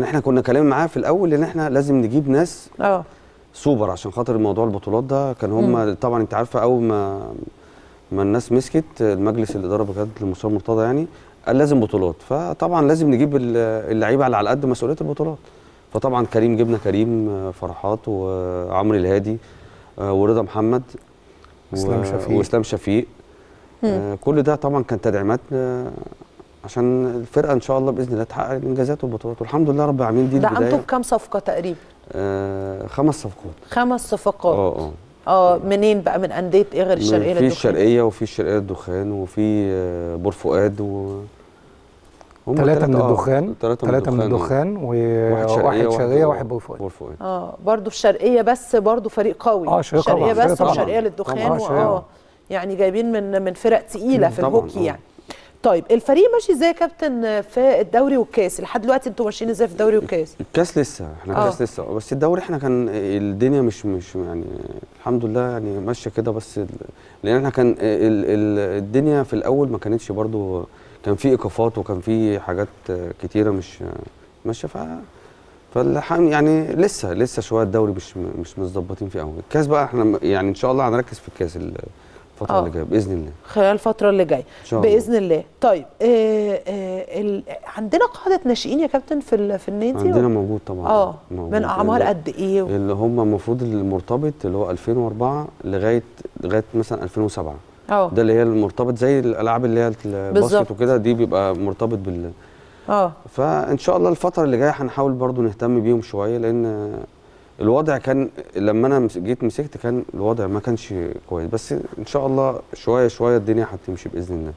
يعني احنا كنا كلام معاه في الاول ان احنا لازم نجيب ناس اه سوبر عشان خاطر موضوع البطولات ده كان هم طبعا انت عارفه اول ما ما الناس مسكت المجلس الاداره بجد لمستوى مرتضى يعني قال لازم بطولات فطبعا لازم نجيب اللعيبه اللي على قد مسؤوليه البطولات فطبعا كريم جبنا كريم فرحات وعمرو الهادي آه، ورضا محمد واسلام شفيق واسلام شفيق آه، كل ده طبعا كان تدعيمات آه، عشان الفرقه ان شاء الله باذن الله تحقق الانجازات والبطولات والحمد لله رب العالمين دي ده البدايه عندكم كام صفقه تقريبا؟ آه خمس صفقات خمس صفقات اه اه اه منين بقى من انديه ايه غير الشرقيه للدخان؟ في الشرقيه وفي الشرقيه للدخان وفي آه، بور فؤاد و ثلاثة آه، من الدخان ثلاثة من الدخان وواحد شرقية وواحد, وواحد بور فؤاد اه برضه الشرقية بس برضه فريق قوي اه الشرقية بس وشرقية للدخان اه يعني جايبين من من فرق تقيله في الهوكي يعني طيب الفريق ماشي ازاي يا كابتن في الدوري والكاس لحد دلوقتي انتوا ماشيين ازاي في الدوري والكاس الكاس لسه احنا الكاس اه. لسه بس الدوري احنا كان الدنيا مش مش يعني الحمد لله يعني ماشيه كده بس لان احنا كان ال ال الدنيا في الاول ما كانتش برضو كان في ايقافات وكان في حاجات كتيره مش ماشيه ف فالحم يعني لسه لسه شويه الدوري مش مش متظبطين فيه قوي الكاس بقى احنا يعني ان شاء الله هنركز في الكاس الفتره أوه. اللي آه. جايه باذن الله خلال الفتره اللي جايه باذن الله طيب آه آه عندنا قاعده ناشئين يا كابتن في في النادي عندنا و... موجود طبعا اه موجود. من اعمار قد ايه و... اللي هم المفروض المرتبط اللي هو 2004 لغايه لغايه مثلا 2007 اه ده اللي هي المرتبط زي الالعاب اللي هي الباسكت وكده دي بيبقى مرتبط بال اه فان شاء الله الفتره اللي جايه هنحاول برضو نهتم بيهم شويه لان الوضع كان لما انا جيت مسكت كان الوضع ما كانش كويس بس ان شاء الله شويه شويه الدنيا هتمشي باذن الله